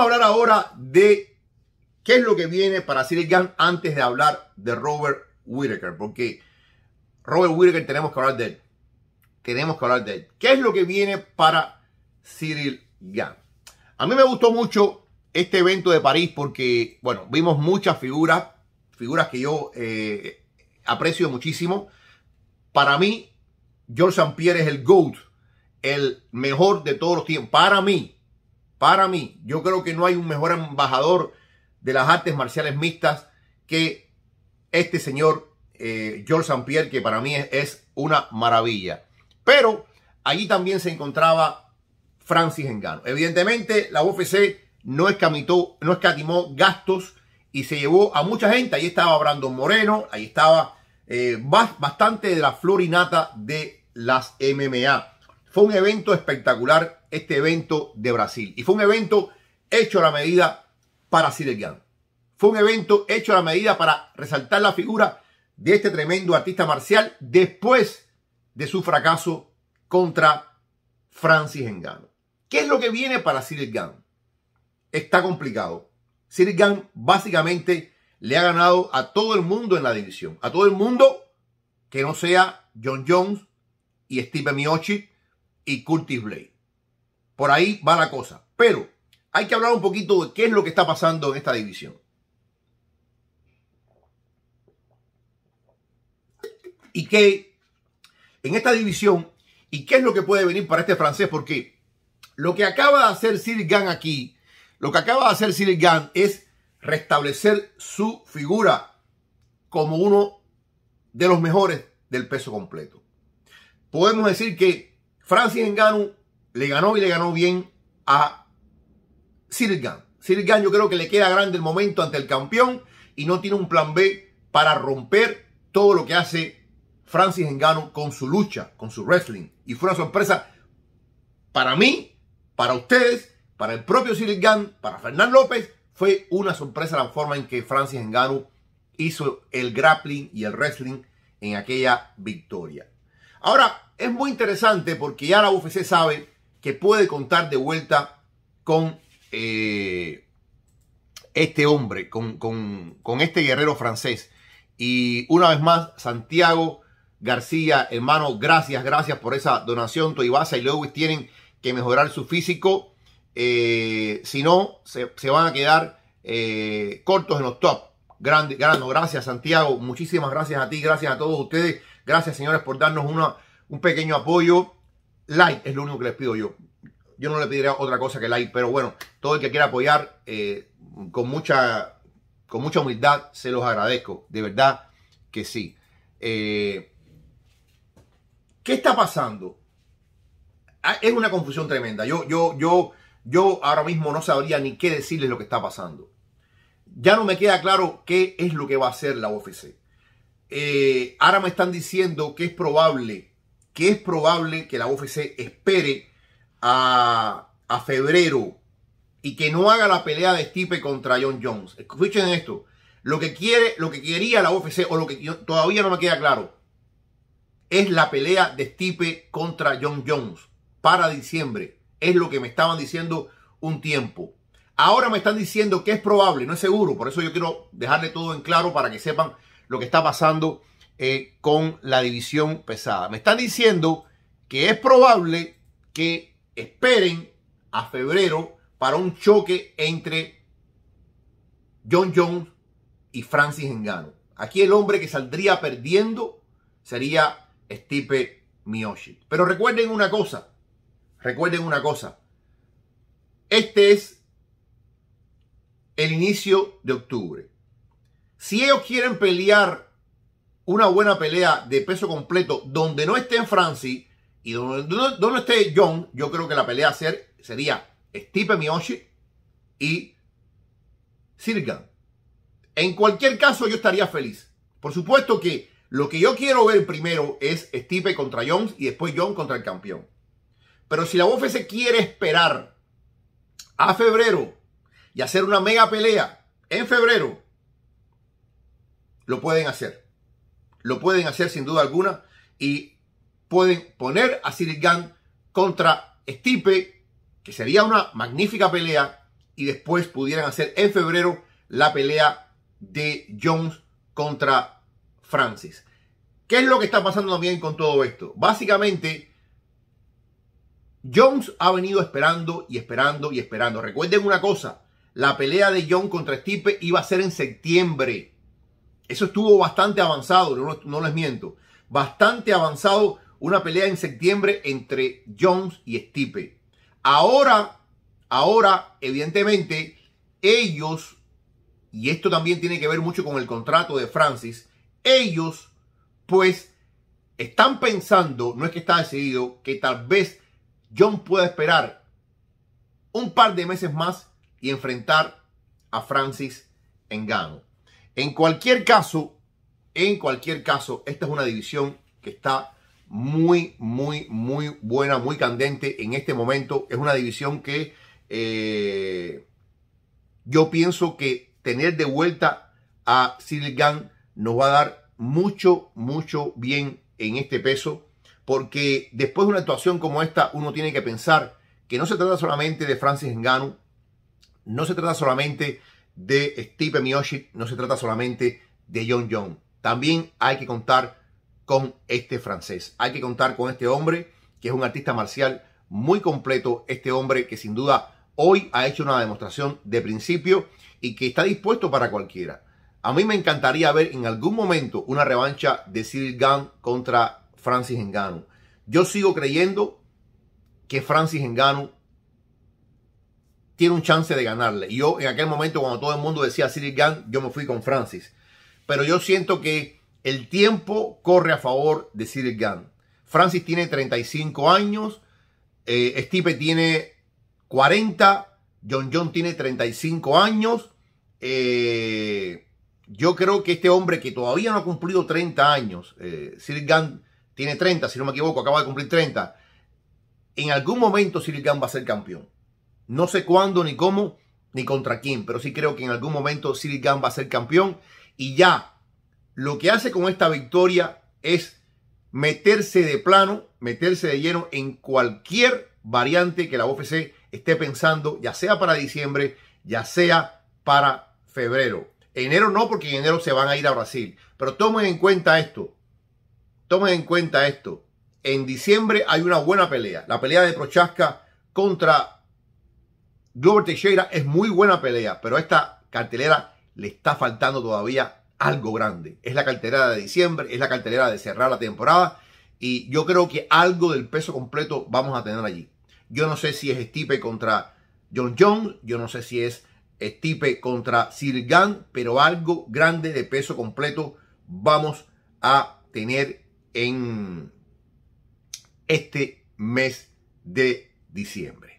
a hablar ahora de qué es lo que viene para Cyril Young antes de hablar de Robert Whittaker, porque Robert Whittaker tenemos que hablar de él. Tenemos que hablar de él. ¿Qué es lo que viene para Cyril Gant A mí me gustó mucho este evento de París porque, bueno, vimos muchas figuras, figuras que yo eh, aprecio muchísimo. Para mí, George St. Pierre es el GOAT, el mejor de todos los tiempos. Para mí, para mí, yo creo que no hay un mejor embajador de las artes marciales mixtas que este señor eh, George St. Pierre, que para mí es, una maravilla. Pero allí también se encontraba Francis Engano. Evidentemente, la UFC no no escatimó gastos y se llevó a mucha gente. Ahí estaba Brandon Moreno, ahí estaba eh, bastante de la florinata de las MMA. Fue un evento espectacular este evento de Brasil. Y fue un evento hecho a la medida para Sirelian. Fue un evento hecho a la medida para resaltar la figura de este tremendo artista marcial después de su fracaso contra Francis Engano. ¿Qué es lo que viene para Sirelian? Está complicado. Sirelian básicamente le ha ganado a todo el mundo en la división. A todo el mundo que no sea John Jones y Steve Miocic y Curtis Blade. Por ahí va la cosa. Pero hay que hablar un poquito de qué es lo que está pasando en esta división. Y qué en esta división, y qué es lo que puede venir para este francés, porque lo que acaba de hacer Sir aquí, lo que acaba de hacer Sir es restablecer su figura como uno de los mejores del peso completo. Podemos decir que Francis Ngannou le ganó y le ganó bien a Sir Gann. yo creo que le queda grande el momento ante el campeón y no tiene un plan B para romper todo lo que hace Francis Ngannou con su lucha, con su wrestling. Y fue una sorpresa para mí, para ustedes, para el propio Cyril para Fernán López. Fue una sorpresa la forma en que Francis Ngannou hizo el grappling y el wrestling en aquella victoria. Ahora, es muy interesante porque ya la UFC sabe que puede contar de vuelta con eh, este hombre, con, este guerrero francés. Y una vez más, Santiago García, hermano, gracias, gracias por esa donación. Toibaza y Lewis tienen que mejorar su físico. Eh, si no, se, van a quedar eh, cortos en los top. Grande, grande, gracias Santiago, muchísimas gracias a ti, gracias a todos ustedes, gracias señores por darnos una un pequeño apoyo. Like es lo único que les pido yo. Yo no le pediría otra cosa que like, pero bueno, todo el que quiera apoyar eh, con, mucha, con mucha humildad se los agradezco. De verdad que sí. Eh, ¿Qué está pasando? Ah, es una confusión tremenda. Yo, yo, yo, yo ahora mismo no sabría ni qué decirles lo que está pasando. Ya no me queda claro qué es lo que va a hacer la OFC. Eh, ahora me están diciendo que es probable que es probable que la UFC espere a, febrero y que no haga la pelea de Stipe contra John Jones. Escuchen esto. Lo que quiere, lo que quería la UFC, o lo que todavía no me queda claro, es la pelea de Stipe contra John Jones para diciembre. Es lo que me estaban diciendo un tiempo. Ahora me están diciendo que es probable, no es seguro. Por eso yo quiero dejarle todo en claro para que sepan lo que está pasando eh, con la división pesada. Me están diciendo que es probable que esperen a febrero para un choque entre John Jones y Francis Engano. Aquí el hombre que saldría perdiendo sería Stipe Miocic. Pero recuerden una cosa, recuerden una cosa. Este es el inicio de octubre. Si ellos quieren pelear una buena pelea de peso completo donde no esté en Francis y donde, donde, esté John, yo creo que la pelea sería Stipe Miocic y Sirgan. En cualquier caso, yo estaría feliz. Por supuesto que lo que yo quiero ver primero es Stipe contra Jones y después John contra el campeón. Pero si la UFC quiere esperar a febrero y hacer una mega pelea en febrero, lo pueden hacer. Lo pueden hacer sin duda alguna y pueden poner a Gunn contra Stipe, que sería una magnífica pelea, y después pudieran hacer en febrero la pelea de Jones contra Francis. ¿Qué es lo que está pasando también con todo esto? Básicamente, Jones ha venido esperando y esperando y esperando. Recuerden una cosa, la pelea de Jones contra Stipe iba a ser en septiembre. Eso estuvo bastante avanzado, no, les miento. Bastante avanzado una pelea en septiembre entre Jones y Stipe. Ahora, ahora, evidentemente, ellos, y esto también tiene que ver mucho con el contrato de Francis, ellos, pues, están pensando, no es que está decidido, que tal vez Jones pueda esperar un par de meses más y enfrentar a Francis en Gano. En cualquier caso, en cualquier caso, esta es una división que está muy, muy, muy buena, muy candente en este momento. Es una división que eh, yo pienso que tener de vuelta a Silgan nos va a dar mucho, mucho bien en este peso, porque después de una actuación como esta, uno tiene que pensar que no se trata solamente de Francis Ngannou, no se trata solamente de Steve Miocic no se trata solamente de John Young. También hay que contar con este francés. Hay que contar con este hombre que es un artista marcial muy completo. Este hombre que sin duda hoy ha hecho una demostración de principio y que está dispuesto para cualquiera. A mí me encantaría ver en algún momento una revancha de Cyril Gunn contra Francis Engano. Yo sigo creyendo que Francis Engano tiene un chance de ganarle. Y yo en aquel momento cuando todo el mundo decía Cyril Gant, yo me fui con Francis. Pero yo siento que el tiempo corre a favor de Cyril Gant. Francis tiene 35 años, eh, Stipe tiene 40, John John tiene 35 años. Eh, yo creo que este hombre que todavía no ha cumplido 30 años, eh, Cyril tiene 30, si no me equivoco, acaba de cumplir 30. En algún momento Cyril Gant va a ser campeón. No sé cuándo, ni cómo, ni contra quién, pero sí creo que en algún momento Silicon va a ser campeón. Y ya, lo que hace con esta victoria es meterse de plano, meterse de lleno en cualquier variante que la UFC esté pensando, ya sea para diciembre, ya sea para febrero. Enero no, porque en enero se van a ir a Brasil. Pero tomen en cuenta esto. Tomen en cuenta esto. En diciembre hay una buena pelea. La pelea de Prochaska contra Glover Teixeira es muy buena pelea, pero a esta cartelera le está faltando todavía algo grande. Es la cartelera de diciembre, es la cartelera de cerrar la temporada y yo creo que algo del peso completo vamos a tener allí. Yo no sé si es Stipe contra John Jones, yo no sé si es Stipe contra Sir pero algo grande de peso completo vamos a tener en este mes de diciembre.